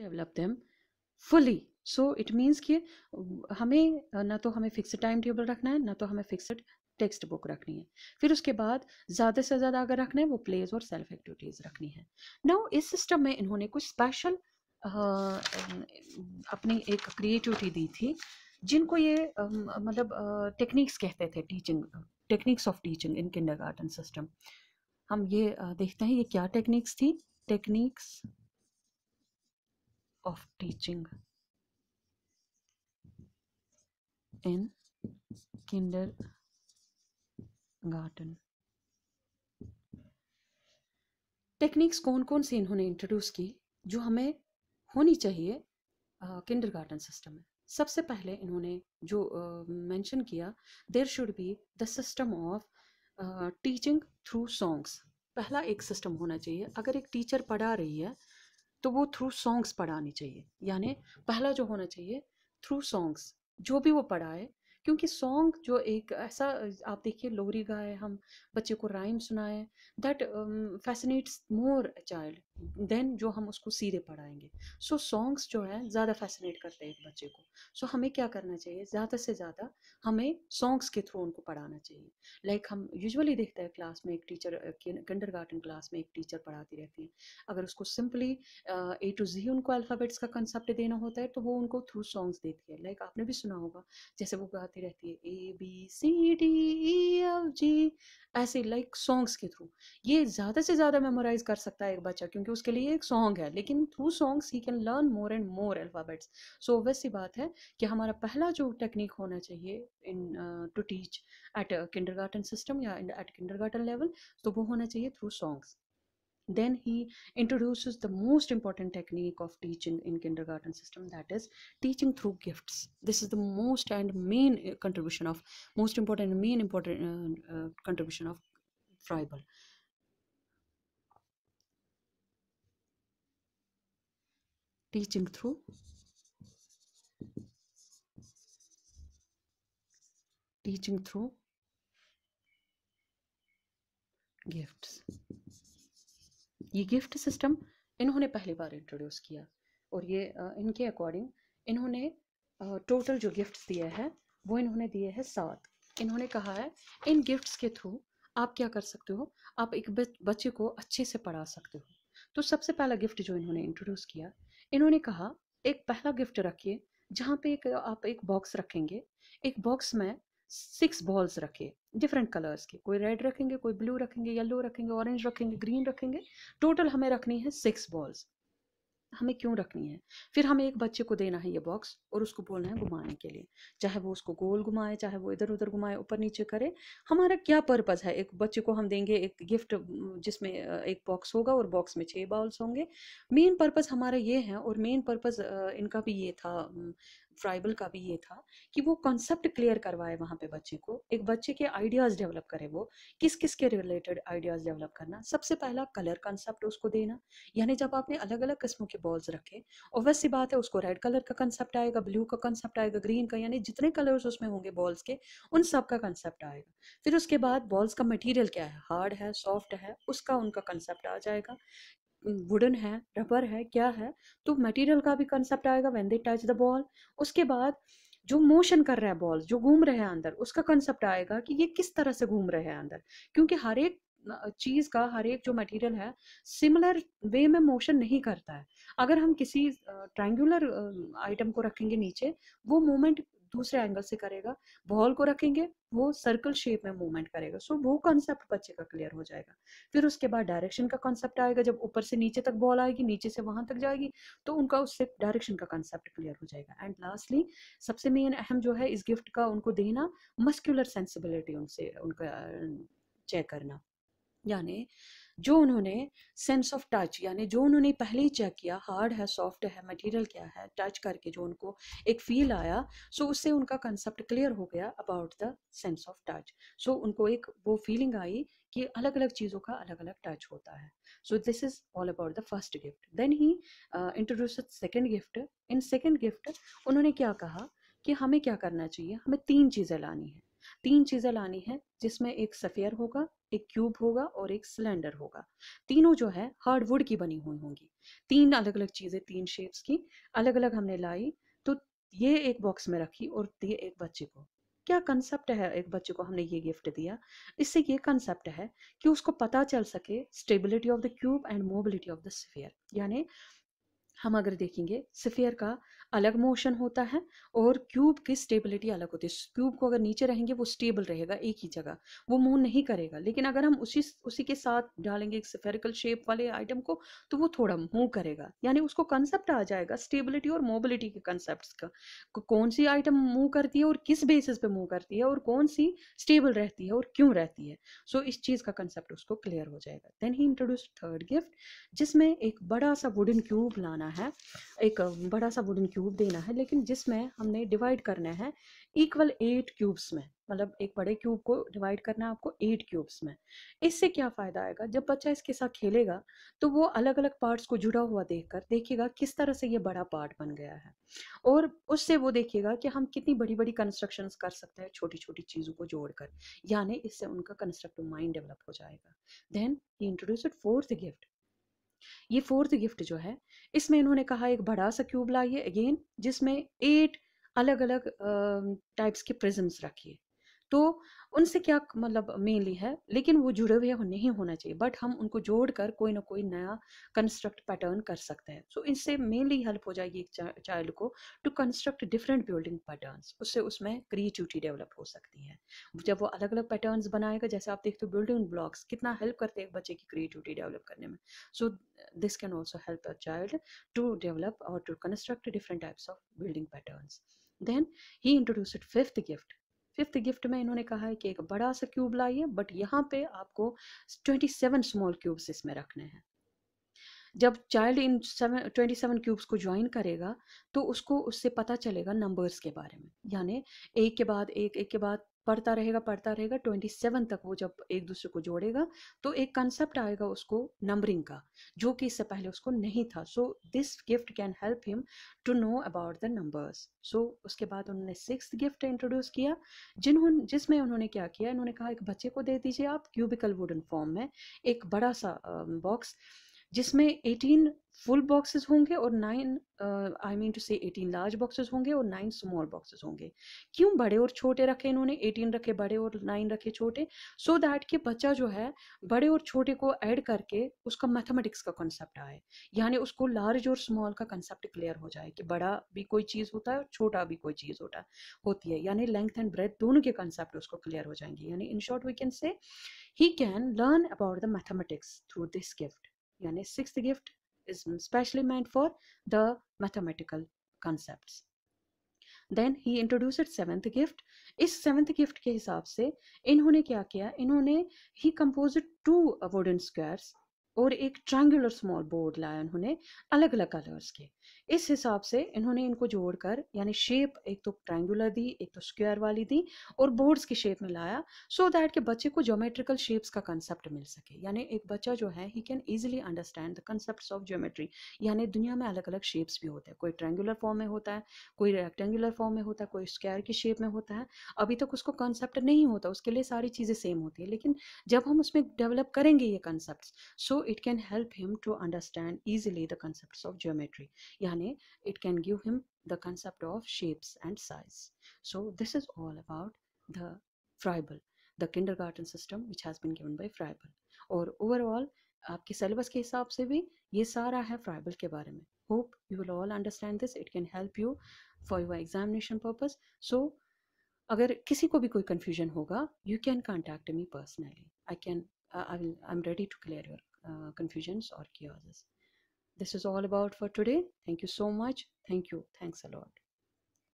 Develop them fully so it means कि हमें ना तो हमें फिक्स टाइम टेबल रखना है ना तो हमें फिक्सड टेक्स्ट बुक रखनी है फिर उसके बाद ज़्यादा से ज़्यादा अगर रखना है वो प्लेज और सेल्फ एक्टिविटीज़ रखनी है नाउ इस सिस्टम में इन्होंने कुछ स्पेशल अपनी एक क्रिएटिविटी दी थी जिनको ये मतलब टेक्निक्स कहते थे teaching techniques of teaching in kinder system हम ये देखते हैं ये क्या टेक्निक्स थी techniques of teaching in kindergarten techniques कौन कौन सी इन्होंने इंट्रोड्यूस की जो हमें होनी चाहिए किंडर गार्डन सिस्टम में सबसे पहले इन्होंने जो मेंशन किया there should be the system of teaching through songs पहला एक सिस्टम होना चाहिए अगर एक टीचर पढ़ा रही है तो वो थ्रू सॉन्ग्स पढ़ानी चाहिए यानी हम्म। पहला जो होना चाहिए थ्रू सॉन्ग्स जो भी वो पढ़ाए क्योंकि सॉन्ग जो एक ऐसा आप देखिए लोरी गाए हम बच्चे को राइम सुनाए that fascinates more child then जो हम उसको सीधे पढ़ाएंगे सो so, सॉन्ग्स जो है ज़्यादा फैसिनेट करते हैं एक बच्चे को सो so, हमें क्या करना चाहिए ज़्यादा से ज़्यादा हमें सॉन्ग्स के थ्रू उनको पढ़ाना चाहिए लाइक like हम यूजली देखते हैं क्लास में एक टीचर किंडर गार्डन क्लास में एक टीचर पढ़ाती रहती है अगर उसको सिंपली ए टू जी उनको अल्फ़ाबेट्स का कंसेप्ट देना होता है तो वो उनको थ्रू सॉन्ग्स देती है लाइक like, आपने भी सुना होगा जैसे वो गाते गाती रहती है A B C D E F G ऐसे लाइक सॉन्ग्स के थ्रू ये ज़्यादा से ज़्यादा मेमोराइज कर सकता है एक बच्चा क्योंकि उसके लिए एक सॉन्ग है लेकिन through songs he can learn more and more alphabets so obvious सी बात है कि हमारा पहला जो टेक्निक होना चाहिए in to teach at kinder system या एट किंडर लेवल तो वो होना चाहिए through songs then he introduces the most important technique of teaching in kindergarten system that is teaching through gifts this is the most and main uh, contribution of most important main important uh, uh, contribution of Freibel. teaching through teaching through gifts ये gift system इन्होंने पहली बार introduce किया और ये इनके according इन्होंने total जो gifts दिए हैं वो इन्होंने दिए हैं सात इन्होंने कहा है इन गिफ्ट्स के थ्रू आप क्या कर सकते हो आप एक बच्चे को अच्छे से पढ़ा सकते हो तो सबसे पहला गिफ्ट जो इन्होंने इंट्रोड्यूस किया इन्होंने कहा एक पहला गिफ्ट रखिए जहाँ पे एक आप एक बॉक्स रखेंगे एक बॉक्स में सिक्स बॉल्स रखे डिफरेंट कलर्स के कोई रेड रखेंगे कोई ब्लू रखेंगे येलो रखेंगे ऑरेंज रखेंगे ग्रीन रखेंगे टोटल हमें रखनी है सिक्स बॉल्स हमें क्यों रखनी है फिर हमें एक बच्चे को देना है ये बॉक्स और उसको बोलना है घुमाने के लिए चाहे वो उसको गोल घुमाए चाहे वो इधर उधर घुमाए ऊपर नीचे करे हमारा क्या पर्पज़ है एक बच्चे को हम देंगे एक गिफ्ट जिसमें एक बॉक्स होगा और बॉक्स में छः बॉल्स होंगे मेन पर्पज़ हमारा ये है और मेन पर्पज़ इनका भी ये था ट्राइबल का भी ये था कि वो कॉन्सेप्ट क्लियर करवाए वहाँ पे बच्चे को एक बच्चे के आइडियाज़ डेवलप करे वो किस किस के रिलेटेड आइडियाज़ डेवलप करना सबसे पहला कलर कॉन्सेप्ट उसको देना यानी जब आपने अलग अलग किस्मों के बॉल्स रखे और वैसे बात है उसको रेड कलर का कंसेप्ट आएगा ब्लू का कंसेप्ट आएगा ग्रीन का यानी जितने कलर्स उसमें होंगे बॉल्स के उन सब का कंसेप्ट आएगा फिर उसके बाद बॉल्स का मटीरियल क्या है हार्ड है सॉफ्ट है उसका उनका कंसेप्ट आ जाएगा वुडन है रबर है क्या है तो मटेरियल का भी कंसेप्ट आएगा when they touch the ball उसके बाद जो मोशन कर रहा है बॉल जो घूम रहे हैं अंदर उसका कंसेप्ट आएगा कि ये किस तरह से घूम रहे हैं अंदर क्योंकि हर एक चीज़ का हर एक जो मटेरियल है सिमिलर वे में मोशन नहीं करता है अगर हम किसी ट्रायंगुलर आइटम को रखेंगे नीचे वो मोमेंट दूसरे एंगल से करेगा बॉल को रखेंगे वो सर्कल शेप में मूवमेंट करेगा सो so, वो कॉन्सेप्ट बच्चे का क्लियर हो जाएगा फिर उसके बाद डायरेक्शन का कॉन्सेप्ट आएगा जब ऊपर से नीचे तक बॉल आएगी नीचे से वहां तक जाएगी तो उनका उससे डायरेक्शन का कॉन्सेप्ट क्लियर हो जाएगा एंड लास्टली सबसे मेन अहम जो है इस गिफ्ट का उनको देना मस्क्यूलर सेंसिबिलिटी उनसे उनका चेक करना यानी जो उन्होंने सेंस ऑफ टच यानी जो उन्होंने पहले ही चेक किया हार्ड है सॉफ्ट है मटेरियल क्या है टच करके जो उनको एक फील आया सो so उससे उनका कंसेप्ट क्लियर हो गया about the sense of touch so उनको एक वो फीलिंग आई कि अलग अलग चीज़ों का अलग अलग टच होता है so this is all about the first gift then he introduce second gift in second gift उन्होंने क्या कहा कि हमें क्या करना चाहिए हमें तीन चीज़ें लानी है तीन चीज़ें लानी है जिसमें एक सफ़ेयर होगा एक क्यूब होगा और एक सिलेंडर होगा तीनों जो है हार्डवुड की बनी हुई होंगी तीन अलग अलग चीज़ें तीन शेप्स की अलग अलग हमने लाई तो ये एक बॉक्स में रखी और दिए एक बच्चे को क्या कंसेप्ट है एक बच्चे को हमने ये गिफ्ट दिया इससे ये कंसेप्ट है कि उसको पता चल सके stability of the cube and mobility of the sphere यानी हम अगर देखेंगे सफ़ेयर का अलग मोशन होता है और क्यूब की स्टेबिलिटी अलग होती है क्यूब को अगर नीचे रहेंगे वो स्टेबल रहेगा एक ही जगह वो मूव नहीं करेगा लेकिन अगर हम उसी उसी के साथ डालेंगे एक सफेरिकल शेप वाले आइटम को तो वो थोड़ा मूव करेगा यानी उसको कंसेप्ट आ जाएगा स्टेबिलिटी और मोबिलिटी के कंसेप्ट का कौन सी आइटम मूव करती है और किस बेसिस पे मूव करती है और कौन सी स्टेबल रहती है और क्यों रहती है सो so, इस चीज़ का कंसेप्ट उसको क्लियर हो जाएगा then he introduce third gift जिसमें एक बड़ा सा वुडन क्यूब लाना देना है एक बड़ा सा वुडन क्यूब देना है लेकिन जिसमें हमने डिवाइड करना है इक्वल एट क्यूब्स में मतलब एक बड़े क्यूब को डिवाइड करना है आपको एट क्यूब्स में इससे क्या फ़ायदा आएगा जब बच्चा इसके साथ खेलेगा तो वो अलग अलग पार्ट्स को जुड़ा हुआ देखकर देखेगा किस तरह से ये बड़ा पार्ट बन गया है और उससे वो देखेगा कि हम कितनी बड़ी बड़ी कंस्ट्रक्शंस कर सकते हैं छोटी छोटी चीज़ों को जोड़कर यानी इससे उनका कंस्ट्रक्टिव माइंड डेवलप हो जाएगा then he introduce fourth gift ये फोर्थ गिफ्ट जो है इसमें इन्होंने कहा एक बड़ा सा क्यूब लाइए अगेन जिसमें एट अलग अलग टाइप्स के प्रिजम्स रखिए तो उनसे क्या मतलब मेनली है लेकिन वो जुड़े हुए हो नहीं होना चाहिए बट हम उनको जोड़ कर कोई ना कोई नया कंस्ट्रक्ट पैटर्न कर सकते हैं सो so, इससे मेनली हेल्प हो जाएगी एक चाइल्ड को to construct different building patterns उससे उसमें क्रिएटिविटी डेवलप हो सकती है जब वो अलग अलग पैटर्न बनाएगा जैसे आप देखते हो बिल्डिंग ब्लॉक्स कितना हेल्प करते हैं बच्चे की क्रिएटिविटी डेवलप करने में so this can also help a child to develop और to construct different types of building pattern then he introduced fifth gift fifth gift में इन्होंने कहा है कि एक बड़ा सा क्यूब लाइए बट यहाँ पे आपको ट्वेंटी सेवन स्मॉल क्यूब्स इसमें रखने हैं जब child in seven twenty seven cubes को ज्वाइन करेगा तो उसको उससे पता चलेगा नंबर्स के बारे में यानी एक के बाद एक एक के बाद पढ़ता रहेगा पढ़ता रहेगा ट्वेंटी सेवन तक वो जब एक दूसरे को जोड़ेगा तो एक कंसेप्ट आएगा उसको नंबरिंग का जो कि इससे पहले उसको नहीं था so this gift can help him to know about the numbers so उसके बाद उन्होंने सिक्स गिफ्ट इंट्रोड्यूस किया जिन्होंने जिसमें उन्होंने क्या किया उन्होंने कहा एक बच्चे को दे दीजिए आप क्यूबिकल वुडन फॉर्म में एक बड़ा सा बॉक्स uh, जिसमें 18 फुल बॉक्सेस होंगे और नाइन आई मीन टू से एटीन लार्ज बॉक्सेस होंगे और नाइन स्मॉल बॉक्सेस होंगे क्यों बड़े और छोटे रखे इन्होंने एटीन रखे बड़े और नाइन रखे छोटे सो so दैट कि बच्चा जो है बड़े और छोटे को ऐड करके उसका मैथमेटिक्स का कॉन्सेप्ट आए यानी उसको लार्ज और स्मॉल का कंसेप्ट क्लियर हो जाए कि बड़ा भी कोई चीज़ होता है और छोटा भी कोई चीज़ होता होती है यानी लेंथ एंड ब्रेथ दोनों के कंसेप्ट उसको क्लियर हो जाएंगे यानी in short we can say he can learn about the mathematics through this gift यानी six gift is specially meant for the mathematical concepts then he introduced seventh gift इस seventh gift के हिसाब से इन्होंने क्या किया इन्होंने he compose two wooden squares और एक ट्रायंगुलर स्मॉल बोर्ड लाया उन्होंने अलग अलग कलर्स के इस हिसाब से इन्होंने इनको जोड़कर यानी शेप एक तो ट्रायंगुलर दी एक तो स्क्वायर वाली दी और बोर्ड्स की शेप में लाया सो so दैट के बच्चे को ज्योमेट्रिकल शेप्स का कंसेप्ट मिल सके यानी एक बच्चा जो है he can easily understand the concept of geometry यानी दुनिया में अलग अलग शेप्स भी होते हैं कोई ट्रेंगुलर फॉर्म में होता है कोई रेक्टेंगुलर फॉर्म में होता है कोई स्क्वायर की शेप में होता है अभी तक उसको कंसेप्ट नहीं होता उसके लिए सारी चीज़ें सेम होती है लेकिन जब हम उसमें डेवलप करेंगे ये concept so so it can help him to understand easily the concepts of geometry yani it can give him the concept of shapes and size so this is all about the Freibel, the kindergarten system which has been given by Freibel. Or overall आपके syllabus के हिसाब से भी ये सारा है Freiburg के बारे में hope you will all understand this it can help you for your examination purpose so अगर किसी को भी कोई confusion होगा you can contact me personally I can uh, I will I'm ready to clear your uh, confusions or chaoses. This is all about for today. Thank you so much. Thank you. Thanks a lot.